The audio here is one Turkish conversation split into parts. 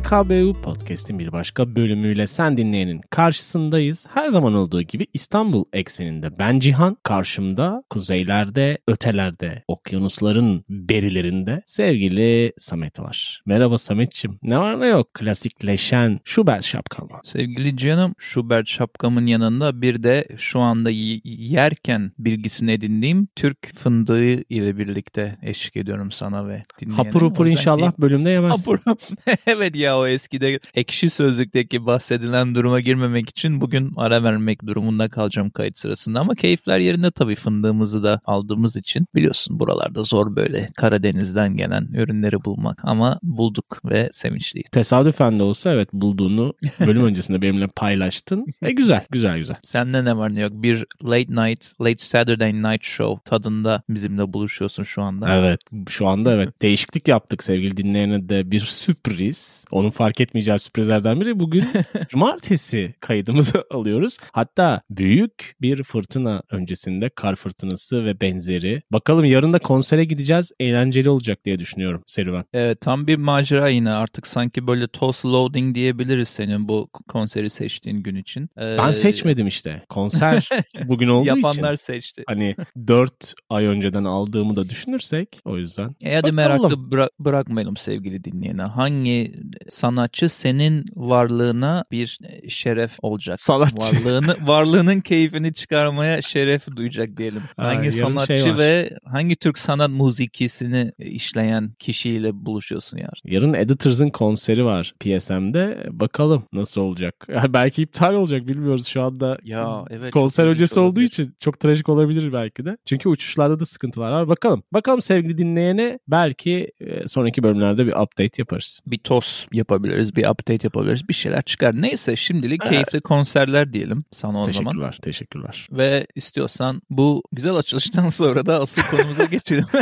Black Label Podcast'in bir başka bölümüyle sen dinleyenin karşısındayız. Her zaman olduğu gibi İstanbul ekseninde ben Cihan, karşımda kuzeylerde, ötelerde, okyanusların berilerinde sevgili Samet var. Merhaba Sametçim. Ne var ne yok klasikleşen Schubert şapkan Sevgili Cihan'ım Schubert şapkamın yanında bir de şu anda yerken bilgisini edindiğim Türk fındığı ile birlikte eşlik ediyorum sana ve dinleyene. Hapur hapur inşallah bölümde yemezsin. Hapur. evet ya o eskide ekşi sözlükteki bahsedilen duruma girmemek için bugün ara vermek durumunda kalacağım kayıt sırasında ama keyifler yerinde tabii fındığımızı da aldığımız için biliyorsun buralarda zor böyle Karadeniz'den gelen ürünleri bulmak ama bulduk ve sevinçliyiz. Tesadüfen de olsa evet bulduğunu bölüm öncesinde benimle paylaştın. E güzel, güzel, güzel. Sende ne var ne yok? Bir late night, late Saturday night show tadında bizimle buluşuyorsun şu anda. Evet, şu anda evet. Değişiklik yaptık sevgili dinleyene de bir sürpriz. Onun fark etmeyeceğiz sürprizlerden biri. Bugün cumartesi kaydımızı alıyoruz. Hatta büyük bir fırtına öncesinde kar fırtınası ve benzeri. Bakalım yarın da konsere gideceğiz. Eğlenceli olacak diye düşünüyorum serüven. Evet tam bir macera yine artık sanki böyle toss loading diyebiliriz senin bu konseri seçtiğin gün için. Ee... Ben seçmedim işte. Konser bugün olduğu Yapanlar için. Yapanlar seçti. Hani 4 ay önceden aldığımı da düşünürsek o yüzden. E hadi Bakalım. meraklı bıra- bırakmayalım sevgili dinleyene. Hangi sanatçı seni senin varlığına bir e, şeref olacak. Sanatçı. Varlığını, varlığının keyfini çıkarmaya şeref duyacak diyelim. Hangi şey sanatçı şey ve hangi Türk sanat müzikisini e, işleyen kişiyle buluşuyorsun yar? Yarın Editors'ın konseri var PSM'de. Bakalım nasıl olacak. Yani belki iptal olacak bilmiyoruz şu anda. Ya evet. Konser öncesi olduğu için çok trajik olabilir belki de. Çünkü uçuşlarda da sıkıntılar var. Bakalım. Bakalım sevgili dinleyene belki e, sonraki bölümlerde bir update yaparız. Bir toz yapabiliriz. Bir update update yapabiliriz. Bir şeyler çıkar. Neyse şimdilik evet. keyifli konserler diyelim sana o teşekkürler, zaman. Teşekkürler, teşekkürler. Ve istiyorsan bu güzel açılıştan sonra da asıl konumuza geçelim.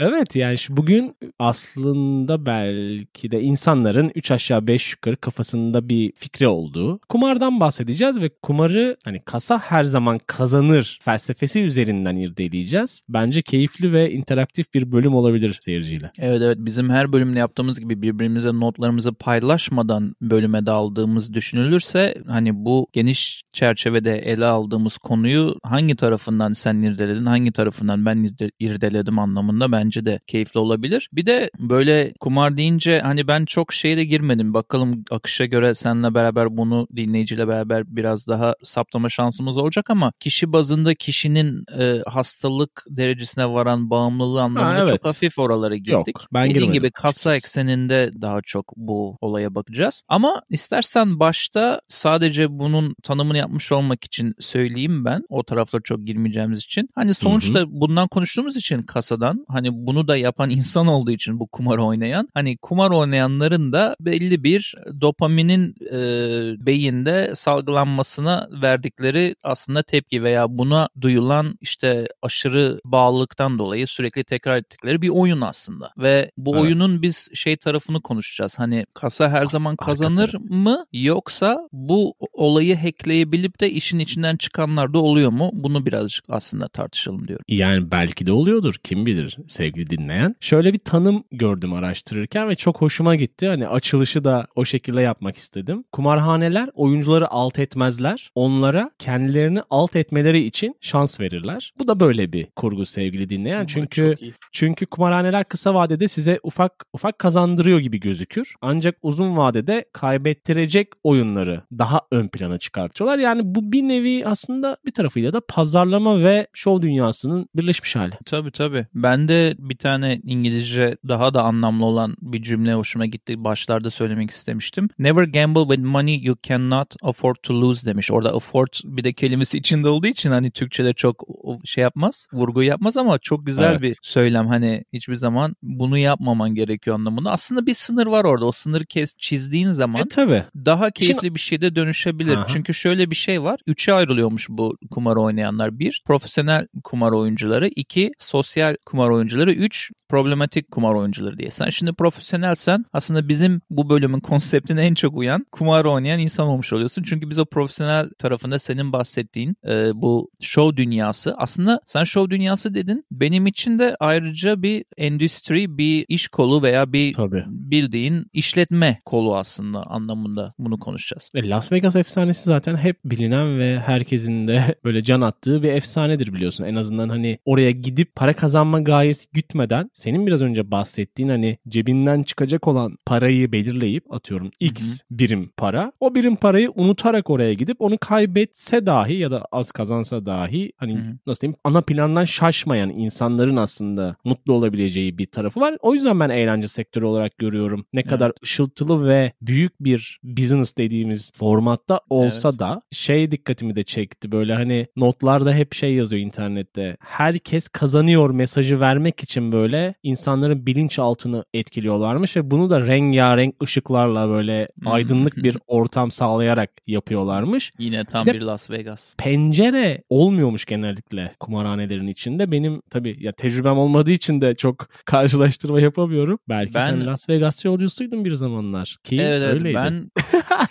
Evet yani bugün aslında belki de insanların 3 aşağı 5 yukarı kafasında bir fikri olduğu kumardan bahsedeceğiz ve kumarı hani kasa her zaman kazanır felsefesi üzerinden irdeleyeceğiz. Bence keyifli ve interaktif bir bölüm olabilir seyirciyle. Evet evet bizim her bölümde yaptığımız gibi birbirimize notlarımızı paylaşmadan bölüme daldığımız düşünülürse hani bu geniş çerçevede ele aldığımız konuyu hangi tarafından sen irdeledin hangi tarafından ben irdeledim anlamında ben bence de keyifli olabilir. Bir de böyle kumar deyince hani ben çok şeye de girmedim. Bakalım akışa göre seninle beraber bunu dinleyiciyle beraber biraz daha saptama şansımız olacak ama kişi bazında kişinin e, hastalık derecesine varan bağımlılığı anlamında ha, evet. çok hafif oralara girdik. Yok, ben Dediğin gibi kasa ekseninde daha çok bu olaya bakacağız. Ama istersen başta sadece bunun tanımını yapmış olmak için söyleyeyim ben. O taraflara çok girmeyeceğimiz için. Hani sonuçta Hı-hı. bundan konuştuğumuz için kasadan hani bunu da yapan insan olduğu için bu kumar oynayan hani kumar oynayanların da belli bir dopaminin e, beyinde salgılanmasına verdikleri aslında tepki veya buna duyulan işte aşırı bağlılıktan dolayı sürekli tekrar ettikleri bir oyun aslında. Ve bu evet. oyunun biz şey tarafını konuşacağız. Hani kasa her ah, zaman kazanır Arka mı yoksa bu olayı hackleyebilip de işin içinden çıkanlar da oluyor mu? Bunu birazcık aslında tartışalım diyorum. Yani belki de oluyordur kim bilir sevgili dinleyen. Şöyle bir tanım gördüm araştırırken ve çok hoşuma gitti. Hani açılışı da o şekilde yapmak istedim. Kumarhaneler oyuncuları alt etmezler. Onlara kendilerini alt etmeleri için şans verirler. Bu da böyle bir kurgu sevgili dinleyen. Ama çünkü çünkü kumarhaneler kısa vadede size ufak ufak kazandırıyor gibi gözükür. Ancak uzun vadede kaybettirecek oyunları daha ön plana çıkartıyorlar. Yani bu bir nevi aslında bir tarafıyla da pazarlama ve şov dünyasının birleşmiş hali. Tabii tabii. Ben de bir tane İngilizce daha da anlamlı olan bir cümle hoşuma gitti. Başlarda söylemek istemiştim. Never gamble with money you cannot afford to lose demiş. Orada afford bir de kelimesi içinde olduğu için hani Türkçe'de çok şey yapmaz, vurgu yapmaz ama çok güzel evet. bir söylem. Hani hiçbir zaman bunu yapmaman gerekiyor anlamında. Aslında bir sınır var orada. O sınırı kes, çizdiğin zaman e, tabii. daha keyifli Şimdi... bir şeyde dönüşebilir. Aha. Çünkü şöyle bir şey var. Üçe ayrılıyormuş bu kumar oynayanlar. Bir, profesyonel kumar oyuncuları. iki sosyal kumar oyuncuları oyuncuları, 3 problematik kumar oyuncuları diye. Sen şimdi profesyonelsen aslında bizim bu bölümün konseptine en çok uyan kumar oynayan insan olmuş oluyorsun. Çünkü biz o profesyonel tarafında senin bahsettiğin e, bu show dünyası aslında sen show dünyası dedin. Benim için de ayrıca bir endüstri, bir iş kolu veya bir Tabii. bildiğin işletme kolu aslında anlamında bunu konuşacağız. E, Las Vegas efsanesi zaten hep bilinen ve herkesin de böyle can attığı bir efsanedir biliyorsun. En azından hani oraya gidip para kazanma gayesi gütmeden senin biraz önce bahsettiğin hani cebinden çıkacak olan parayı belirleyip atıyorum X Hı-hı. birim para. O birim parayı unutarak oraya gidip onu kaybetse dahi ya da az kazansa dahi hani Hı-hı. nasıl diyeyim ana plandan şaşmayan insanların aslında mutlu olabileceği bir tarafı var. O yüzden ben eğlence sektörü olarak görüyorum. Ne evet. kadar ışıltılı ve büyük bir business dediğimiz formatta olsa evet. da şey dikkatimi de çekti. Böyle hani notlarda hep şey yazıyor internette. Herkes kazanıyor mesajı vermek etmek için böyle insanların bilinçaltını etkiliyorlarmış ve bunu da rengarenk ışıklarla böyle hmm. aydınlık bir ortam sağlayarak yapıyorlarmış. Yine tam bir, bir Las Vegas. Pencere olmuyormuş genellikle kumarhanelerin içinde. Benim tabii ya tecrübem olmadığı için de çok karşılaştırma yapamıyorum. Belki ben... sen Las Vegas yolcusuydun bir zamanlar ki evet, evet, öyleydi. Ben...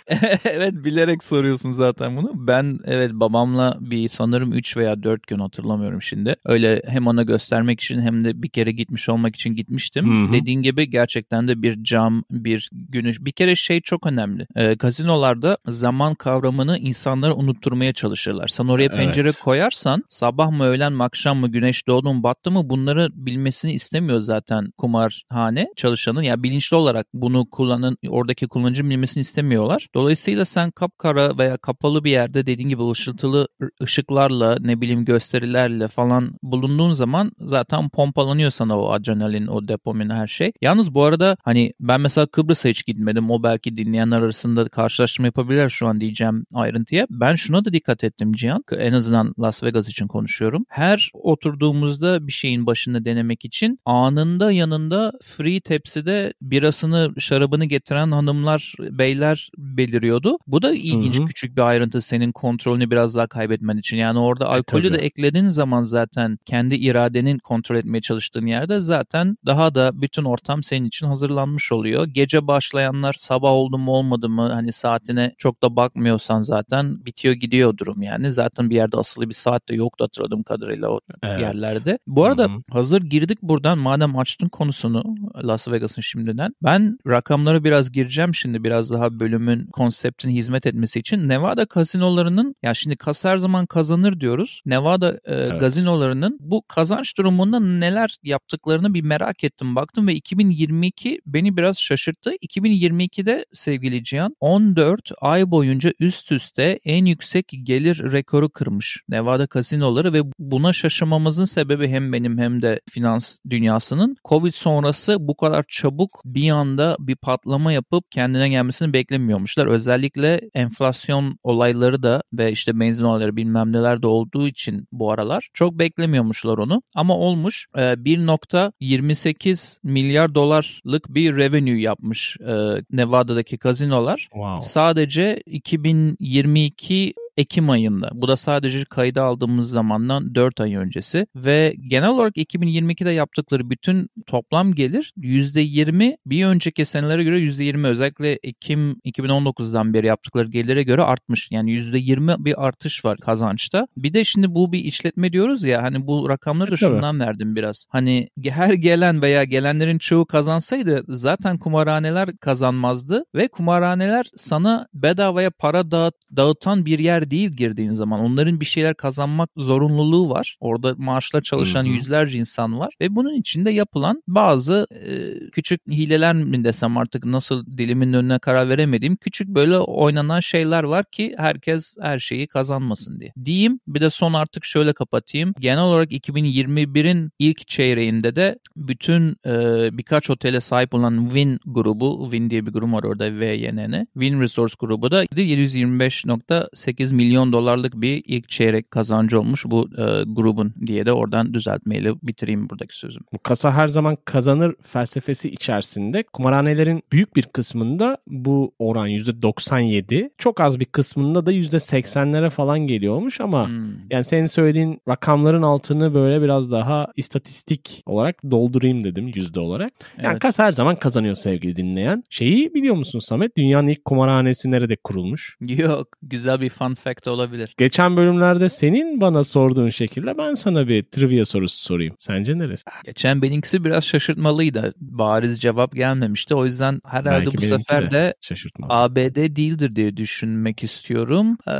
evet bilerek soruyorsun zaten bunu. Ben evet babamla bir sanırım 3 veya 4 gün hatırlamıyorum şimdi. Öyle hem ona göstermek için hem de bir kere gitmiş olmak için gitmiştim. Hı-hı. Dediğin gibi gerçekten de bir cam, bir günüş. Bir kere şey çok önemli. E, gazinolarda zaman kavramını insanlara unutturmaya çalışırlar. Sen oraya pencere evet. koyarsan sabah mı öğlen mi akşam mı güneş doğdu mu battı mı bunları bilmesini istemiyor zaten kumarhane çalışanın. Yani bilinçli olarak bunu kullanın oradaki kullanıcı bilmesini istemiyorlar. Dolayısıyla sen kapkara veya kapalı bir yerde dediğin gibi ışıltılı ışıklarla ne bileyim gösterilerle falan bulunduğun zaman zaten pompalı salınıyor sana o adrenalin, o dopamin her şey. Yalnız bu arada hani ben mesela Kıbrıs'a hiç gitmedim. O belki dinleyenler arasında karşılaştırma yapabilir şu an diyeceğim ayrıntıya. Ben şuna da dikkat ettim Cihan. En azından Las Vegas için konuşuyorum. Her oturduğumuzda bir şeyin başını denemek için anında yanında free tepside birasını, şarabını getiren hanımlar, beyler beliriyordu. Bu da ilginç Hı-hı. küçük bir ayrıntı senin kontrolünü biraz daha kaybetmen için. Yani orada e, alkolü e, de eklediğin zaman zaten kendi iradenin kontrol etmeye çalışıyorsun çalıştığın yerde zaten daha da bütün ortam senin için hazırlanmış oluyor. Gece başlayanlar sabah oldu mu olmadı mı hani saatine çok da bakmıyorsan zaten bitiyor gidiyor durum yani. Zaten bir yerde asılı bir saat de yoktu hatırladığım kadarıyla o evet. yerlerde. Bu arada Hı-hı. hazır girdik buradan madem açtın konusunu Las Vegas'ın şimdiden. Ben rakamlara biraz gireceğim şimdi biraz daha bölümün konseptin hizmet etmesi için. Nevada kasinolarının ya şimdi kas her zaman kazanır diyoruz. Nevada e, evet. gazinolarının bu kazanç durumunda neler neler yaptıklarını bir merak ettim baktım ve 2022 beni biraz şaşırttı. 2022'de sevgili Cihan 14 ay boyunca üst üste en yüksek gelir rekoru kırmış Nevada kasinoları ve buna şaşırmamızın sebebi hem benim hem de finans dünyasının Covid sonrası bu kadar çabuk bir anda bir patlama yapıp kendine gelmesini beklemiyormuşlar. Özellikle enflasyon olayları da ve işte benzin olayları bilmem neler de olduğu için bu aralar çok beklemiyormuşlar onu ama olmuş. 1.28 milyar dolarlık bir revenue yapmış e, Nevada'daki kazinolar. Wow. Sadece 2022 Ekim ayında. Bu da sadece kayda aldığımız zamandan 4 ay öncesi ve genel olarak 2022'de yaptıkları bütün toplam gelir %20 bir önceki senelere göre %20 özellikle Ekim 2019'dan beri yaptıkları gelire göre artmış. Yani %20 bir artış var kazançta. Bir de şimdi bu bir işletme diyoruz ya hani bu rakamları da e, şundan verdim biraz. Hani her gelen veya gelenlerin çoğu kazansaydı zaten kumarhaneler kazanmazdı ve kumarhaneler sana bedavaya para dağıt, dağıtan bir yer değil girdiğin zaman. Onların bir şeyler kazanmak zorunluluğu var. Orada maaşla çalışan Hı-hı. yüzlerce insan var ve bunun içinde yapılan bazı e, küçük hileler mi desem artık nasıl dilimin önüne karar veremediğim küçük böyle oynanan şeyler var ki herkes her şeyi kazanmasın diye. Diyeyim bir de son artık şöyle kapatayım. Genel olarak 2021'in ilk çeyreğinde de bütün e, birkaç otele sahip olan Win grubu, Win diye bir grup var orada VYNN. Win Resource grubu da 725.8 milyon dolarlık bir ilk çeyrek kazancı olmuş bu e, grubun diye de oradan düzeltmeyle bitireyim buradaki sözüm. Bu kasa her zaman kazanır felsefesi içerisinde kumarhanelerin büyük bir kısmında bu oran %97 çok az bir kısmında da %80'lere falan geliyormuş ama hmm. yani senin söylediğin rakamların altını böyle biraz daha istatistik olarak doldurayım dedim yüzde olarak. Yani evet. kas her zaman kazanıyor sevgili dinleyen. Şeyi biliyor musun Samet? Dünyanın ilk kumarhanesi nerede kurulmuş? Yok. Güzel bir fun fact efekt olabilir. Geçen bölümlerde senin bana sorduğun şekilde ben sana bir trivia sorusu sorayım. Sence neresi? Geçen benimkisi biraz şaşırtmalıydı. Bariz cevap gelmemişti. O yüzden herhalde Belki bu sefer de, de ABD değildir diye düşünmek istiyorum. Ee,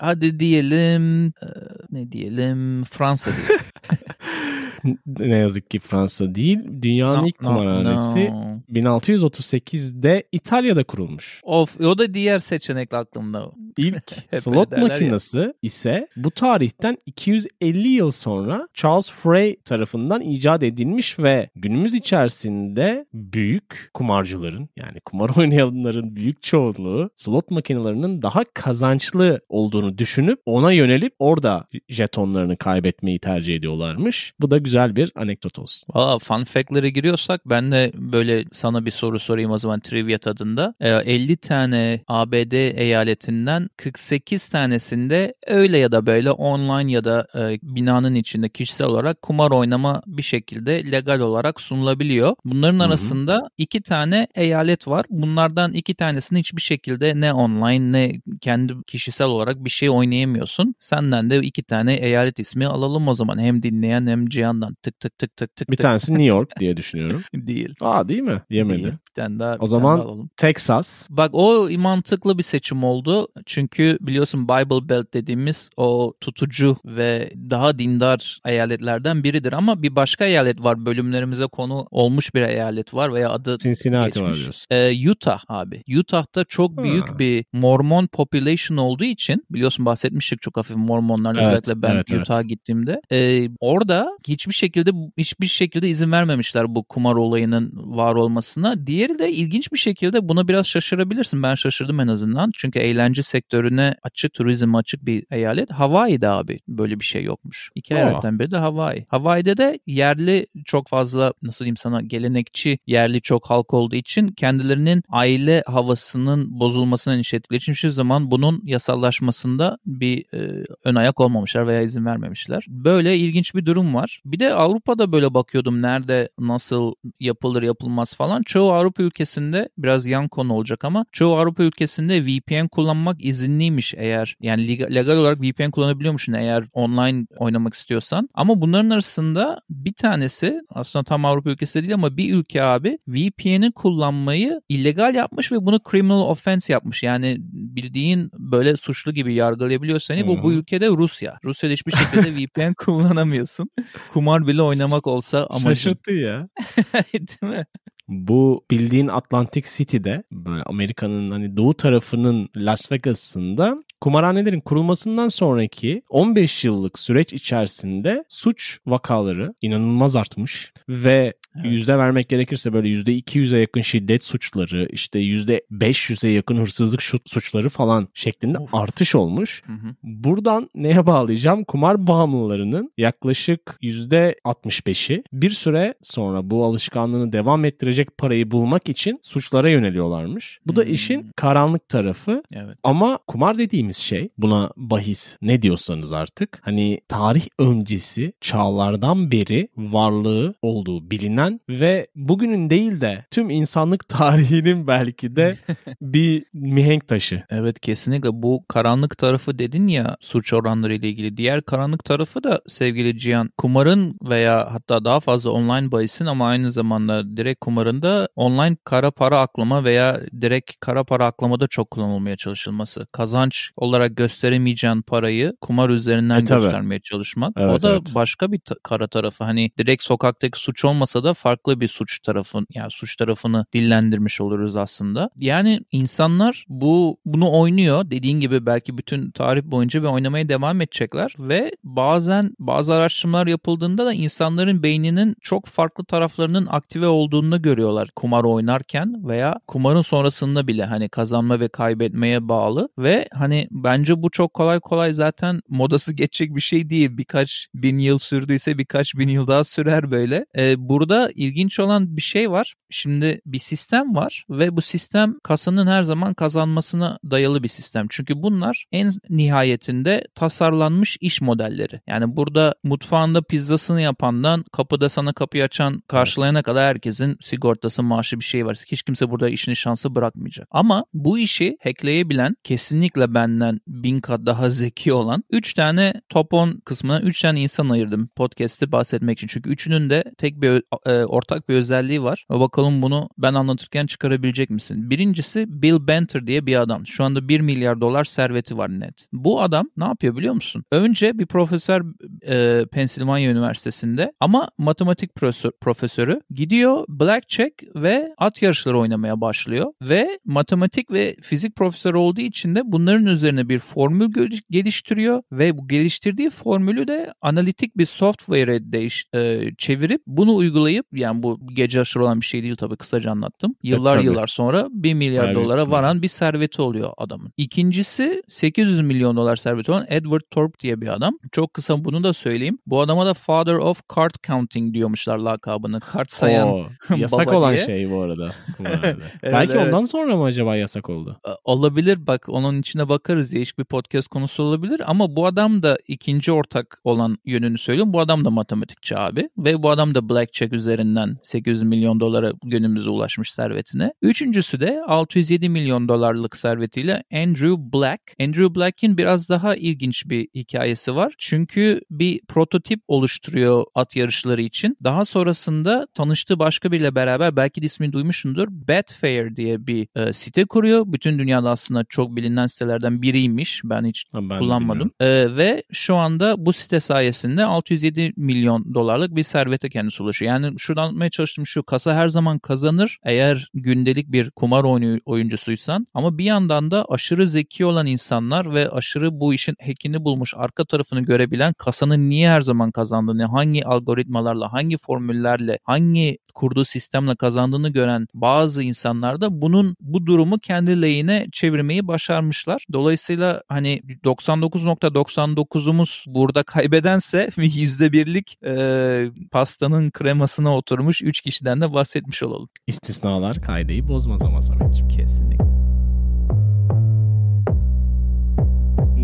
hadi diyelim ee, ne diyelim Fransa diyelim. ne yazık ki Fransa değil. Dünyanın no, ilk no, kumarhanesi no. 1638'de İtalya'da kurulmuş. Of o da diğer seçenek aklımda. İlk slot makinesi ya. ise bu tarihten 250 yıl sonra Charles Frey tarafından icat edilmiş ve günümüz içerisinde büyük kumarcıların yani kumar oynayanların büyük çoğunluğu slot makinelerinin daha kazançlı olduğunu düşünüp ona yönelip orada jetonlarını kaybetmeyi tercih ediyorlarmış. Bu da güzel güzel bir anekdot olsun. Valla fun fact'lere giriyorsak ben de böyle sana bir soru sorayım o zaman trivia tadında. E, ee, 50 tane ABD eyaletinden 48 tanesinde öyle ya da böyle online ya da e, binanın içinde kişisel olarak kumar oynama bir şekilde legal olarak sunulabiliyor. Bunların Hı-hı. arasında iki tane eyalet var. Bunlardan iki tanesini hiçbir şekilde ne online ne kendi kişisel olarak bir şey oynayamıyorsun. Senden de iki tane eyalet ismi alalım o zaman. Hem dinleyen hem Cihan'dan ucundan tık tık tık tık tık. Bir tık. tanesi New York diye düşünüyorum. değil. Aa değil mi? Yemedi. Değil. Bir tane daha. O zaman daha alalım. Texas. Bak o mantıklı bir seçim oldu. Çünkü biliyorsun Bible Belt dediğimiz o tutucu ve daha dindar eyaletlerden biridir ama bir başka eyalet var bölümlerimize konu olmuş bir eyalet var veya adı Cincinnati geçmiş. var diyorsun. Ee, Utah abi. Utah'ta çok ha. büyük bir Mormon population olduğu için biliyorsun bahsetmiştik çok hafif Mormonlar evet, özellikle ben evet, Utah'a evet. gittiğimde. Ee, orada hiçbir hiçbir şekilde hiçbir şekilde izin vermemişler bu kumar olayının var olmasına. Diğeri de ilginç bir şekilde buna biraz şaşırabilirsin. Ben şaşırdım en azından. Çünkü eğlence sektörüne açık, turizm açık bir eyalet. Hawaii'de abi böyle bir şey yokmuş. İki eyaletten biri de Hawaii. Hawaii'de de yerli çok fazla nasıl diyeyim sana gelenekçi yerli çok halk olduğu için kendilerinin aile havasının bozulmasına endişe ettikleri için hiçbir zaman bunun yasallaşmasında bir e, ön ayak olmamışlar veya izin vermemişler. Böyle ilginç bir durum var. Bir de Avrupa'da böyle bakıyordum nerede nasıl yapılır yapılmaz falan. Çoğu Avrupa ülkesinde biraz yan konu olacak ama çoğu Avrupa ülkesinde VPN kullanmak izinliymiş eğer yani legal olarak VPN kullanabiliyormuşsun eğer online oynamak istiyorsan. Ama bunların arasında bir tanesi aslında tam Avrupa ülkesi değil ama bir ülke abi VPN'i kullanmayı illegal yapmış ve bunu criminal offense yapmış. Yani bildiğin böyle suçlu gibi yargılayabiliyor seni. Hmm. Bu bu ülkede Rusya. Rusya'da hiçbir şekilde VPN kullanamıyorsun. kumar bile oynamak olsa amacım. Şaşırttı ya. Değil mi? bu bildiğin Atlantic City'de böyle Amerika'nın hani doğu tarafının Las Vegas'ında kumarhanelerin kurulmasından sonraki 15 yıllık süreç içerisinde suç vakaları inanılmaz artmış ve evet. yüzde vermek gerekirse böyle yüzde 200'e yakın şiddet suçları işte yüzde 500'e yakın hırsızlık suçları falan şeklinde of. artış olmuş. Hı hı. Buradan neye bağlayacağım? Kumar bağımlılarının yaklaşık yüzde 65'i bir süre sonra bu alışkanlığını devam ettirecek verecek parayı bulmak için suçlara yöneliyorlarmış. Bu da hmm. işin karanlık tarafı. Evet. Ama kumar dediğimiz şey buna bahis ne diyorsanız artık hani tarih öncesi çağlardan beri varlığı olduğu bilinen ve bugünün değil de tüm insanlık tarihinin belki de bir mihenk taşı. Evet kesinlikle bu karanlık tarafı dedin ya suç oranları ile ilgili. Diğer karanlık tarafı da sevgili Cihan kumarın veya hatta daha fazla online bahisin ama aynı zamanda direkt kumar konularında online kara para aklama veya direkt kara para aklamada çok kullanılmaya çalışılması. Kazanç olarak gösteremeyeceğin parayı kumar üzerinden e, tabii. göstermeye çalışmak. Evet, o da evet. başka bir ta- kara tarafı. Hani direkt sokaktaki suç olmasa da farklı bir suç tarafın yani suç tarafını dillendirmiş oluruz aslında. Yani insanlar bu bunu oynuyor. Dediğin gibi belki bütün tarih boyunca ve oynamaya devam edecekler ve bazen bazı araştırmalar yapıldığında da insanların beyninin çok farklı taraflarının aktive olduğunu görüyoruz görüyorlar kumar oynarken veya kumarın sonrasında bile hani kazanma ve kaybetmeye bağlı ve hani bence bu çok kolay kolay zaten modası geçecek bir şey değil. Birkaç bin yıl sürdüyse birkaç bin yıl daha sürer böyle. Ee, burada ilginç olan bir şey var. Şimdi bir sistem var ve bu sistem kasanın her zaman kazanmasına dayalı bir sistem. Çünkü bunlar en nihayetinde tasarlanmış iş modelleri. Yani burada mutfağında pizzasını yapandan kapıda sana kapıyı açan karşılayana kadar herkesin sigorta sigortası, maaşı bir şey var. Hiç kimse burada işini şansı bırakmayacak. Ama bu işi hackleyebilen kesinlikle benden bin kat daha zeki olan 3 tane top 10 kısmına 3 tane insan ayırdım podcast'te bahsetmek için. Çünkü üçünün de tek bir e, ortak bir özelliği var. Bakalım bunu ben anlatırken çıkarabilecek misin? Birincisi Bill Benter diye bir adam. Şu anda 1 milyar dolar serveti var net. Bu adam ne yapıyor biliyor musun? Önce bir profesör e, Pensilvanya Üniversitesi'nde ama matematik profesörü gidiyor Black çek ve at yarışları oynamaya başlıyor. Ve matematik ve fizik profesörü olduğu için de bunların üzerine bir formül geliştiriyor ve bu geliştirdiği formülü de analitik bir software'e değiş, e, çevirip bunu uygulayıp yani bu gece aşırı olan bir şey değil tabii kısaca anlattım. E, yıllar evet, yıllar sonra 1 milyar evet, dolara varan bir serveti oluyor adamın. İkincisi 800 milyon dolar serveti olan Edward Thorpe diye bir adam. Çok kısa bunu da söyleyeyim. Bu adama da Father of Card Counting diyormuşlar lakabını. Kart sayan Oo, yasak yasak olan diye. şey bu arada. Bu arada. evet, Belki evet. ondan sonra mı acaba yasak oldu? Olabilir bak onun içine bakarız değişik bir podcast konusu olabilir ama bu adam da ikinci ortak olan yönünü söylüyorum. Bu adam da matematikçi abi ve bu adam da Blackjack üzerinden 800 milyon dolara günümüze ulaşmış servetine. Üçüncüsü de 607 milyon dolarlık servetiyle Andrew Black. Andrew Black'in biraz daha ilginç bir hikayesi var. Çünkü bir prototip oluşturuyor at yarışları için. Daha sonrasında tanıştığı başka biriyle beraber beraber belki de ismini duymuşsundur. Betfair diye bir e, site kuruyor. Bütün dünyada aslında çok bilinen sitelerden biriymiş. Ben hiç ben kullanmadım. E, ve şu anda bu site sayesinde 607 milyon dolarlık bir servete kendisi ulaşıyor. Yani şuradan anlatmaya çalıştım şu kasa her zaman kazanır eğer gündelik bir kumar oyuncusuysan ama bir yandan da aşırı zeki olan insanlar ve aşırı bu işin hackini bulmuş arka tarafını görebilen kasanın niye her zaman kazandığını, hangi algoritmalarla, hangi formüllerle, hangi kurduğu sistem sistemle kazandığını gören bazı insanlar da bunun bu durumu kendi lehine çevirmeyi başarmışlar. Dolayısıyla hani 99.99'umuz burada kaybedense %1'lik e, pastanın kremasına oturmuş 3 kişiden de bahsetmiş olalım. İstisnalar kaydeyi bozmaz ama Samet'ciğim kesinlikle.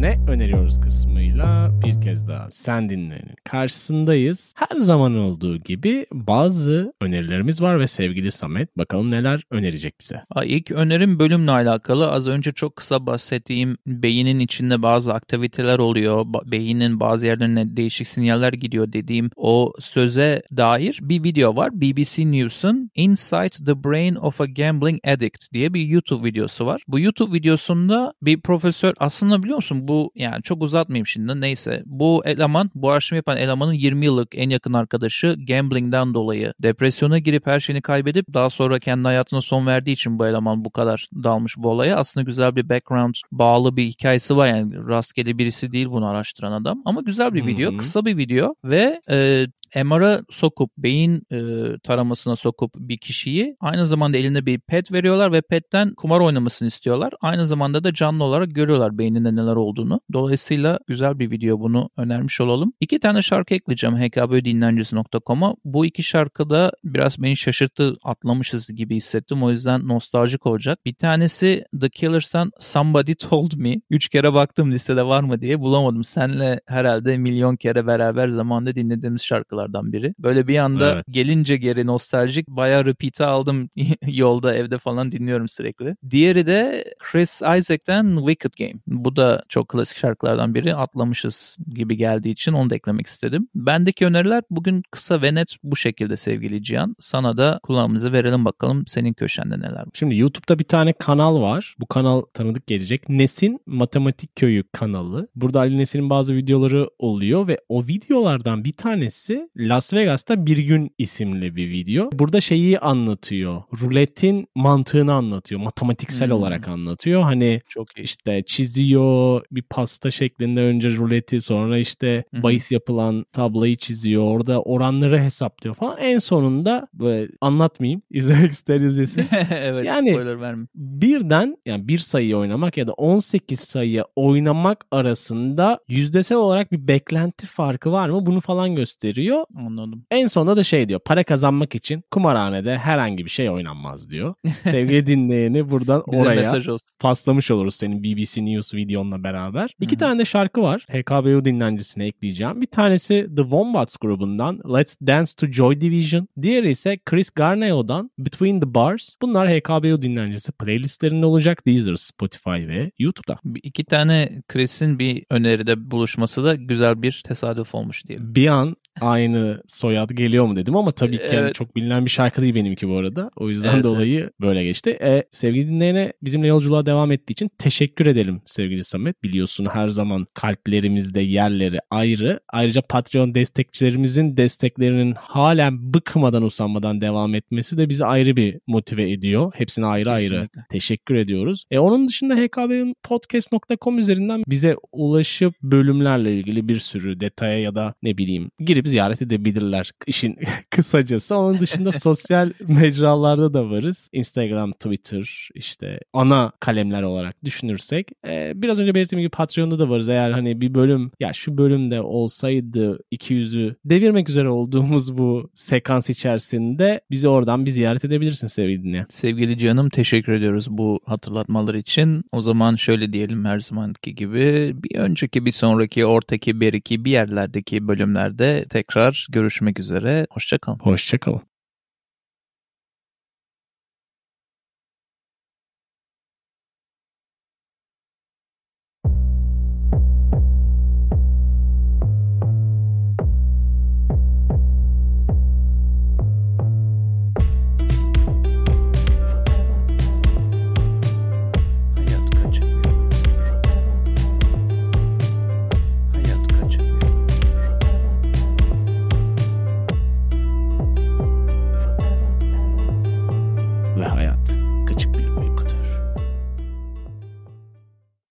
ne öneriyoruz kısmıyla bir kez daha sen dinleyenin karşısındayız. Her zaman olduğu gibi bazı önerilerimiz var ve sevgili Samet bakalım neler önerecek bize. İlk önerim bölümle alakalı. Az önce çok kısa bahsettiğim beynin içinde bazı aktiviteler oluyor. Beynin bazı yerlerine değişik sinyaller gidiyor dediğim o söze dair bir video var. BBC News'un Inside the Brain of a Gambling Addict diye bir YouTube videosu var. Bu YouTube videosunda bir profesör aslında biliyor musun bu yani çok uzatmayayım şimdi neyse. Bu eleman bu araştırma yapan elemanın 20 yıllık en yakın arkadaşı gambling'den dolayı depresyona girip her şeyini kaybedip daha sonra kendi hayatına son verdiği için bu eleman bu kadar dalmış bu olaya. Aslında güzel bir background bağlı bir hikayesi var yani rastgele birisi değil bunu araştıran adam ama güzel bir video hı kısa bir video ve e, MR'a sokup beyin e, taramasına sokup bir kişiyi aynı zamanda eline bir pet veriyorlar ve petten kumar oynamasını istiyorlar. Aynı zamanda da canlı olarak görüyorlar beyninde neler olduğunu olduğunu. Dolayısıyla güzel bir video bunu önermiş olalım. İki tane şarkı ekleyeceğim hkbdinlencesi.com'a. Bu iki şarkıda biraz beni şaşırttı atlamışız gibi hissettim. O yüzden nostaljik olacak. Bir tanesi The Killers'tan Somebody Told Me. Üç kere baktım listede var mı diye bulamadım. Senle herhalde milyon kere beraber zamanda dinlediğimiz şarkılardan biri. Böyle bir anda evet. gelince geri nostaljik bayağı repeat'e aldım yolda evde falan dinliyorum sürekli. Diğeri de Chris Isaac'ten Wicked Game. Bu da çok klasik şarkılardan biri atlamışız gibi geldiği için onu da eklemek istedim. Bendeki öneriler bugün kısa ve net bu şekilde sevgili Cihan. Sana da kulağımızı verelim bakalım senin köşende neler var. Şimdi YouTube'da bir tane kanal var. Bu kanal tanıdık gelecek. Nesin Matematik Köyü kanalı. Burada Ali Nesin'in bazı videoları oluyor ve o videolardan bir tanesi Las Vegas'ta Bir Gün isimli bir video. Burada şeyi anlatıyor. Ruletin mantığını anlatıyor. Matematiksel hmm. olarak anlatıyor. Hani çok işte çiziyor, bir pasta şeklinde önce ruleti sonra işte hı bahis yapılan tabloyu çiziyor. Orada oranları hesaplıyor falan. En sonunda böyle anlatmayayım. İzlemek ister izlesin. evet yani, spoiler verme. Birden yani bir sayı oynamak ya da 18 sayı oynamak arasında yüzdesel olarak bir beklenti farkı var mı? Bunu falan gösteriyor. Anladım. En sonunda da şey diyor. Para kazanmak için kumarhanede herhangi bir şey oynanmaz diyor. Sevgili dinleyeni buradan oraya mesaj olsun. paslamış oluruz senin BBC News videonla beraber beraber. Hı-hı. İki tane de şarkı var. HKBU dinlencisine ekleyeceğim. Bir tanesi The Wombats grubundan Let's Dance to Joy Division. Diğeri ise Chris Garneo'dan Between the Bars. Bunlar HKBU dinlencesi playlistlerinde olacak Deezer, Spotify ve YouTube'da. İki tane Chris'in bir öneride buluşması da güzel bir tesadüf olmuş diyelim. Bir an aynı soyad geliyor mu dedim ama tabii ki evet. yani çok bilinen bir şarkı değil benimki bu arada. O yüzden evet, dolayı evet. böyle geçti. E, sevgili dinleyene bizimle yolculuğa devam ettiği için teşekkür edelim sevgili Samet. Biliyorum biliyorsun her zaman kalplerimizde yerleri ayrı. Ayrıca Patreon destekçilerimizin desteklerinin halen bıkmadan usanmadan devam etmesi de bizi ayrı bir motive ediyor. Hepsine ayrı Kesinlikle. ayrı teşekkür ediyoruz. E onun dışında hkbpodcast.com üzerinden bize ulaşıp bölümlerle ilgili bir sürü detaya ya da ne bileyim girip ziyaret edebilirler işin kısacası. Onun dışında sosyal mecralarda da varız. Instagram, Twitter işte ana kalemler olarak düşünürsek. E, biraz önce belirttiğim çünkü Patreon'da da varız. Eğer hani bir bölüm ya şu bölümde olsaydı 200'ü devirmek üzere olduğumuz bu sekans içerisinde bizi oradan bir ziyaret edebilirsin sevgili dinleyen. Sevgili canım teşekkür ediyoruz bu hatırlatmalar için. O zaman şöyle diyelim her zamanki gibi bir önceki bir sonraki ortaki bir iki bir yerlerdeki bölümlerde tekrar görüşmek üzere. Hoşçakalın. Hoşçakalın.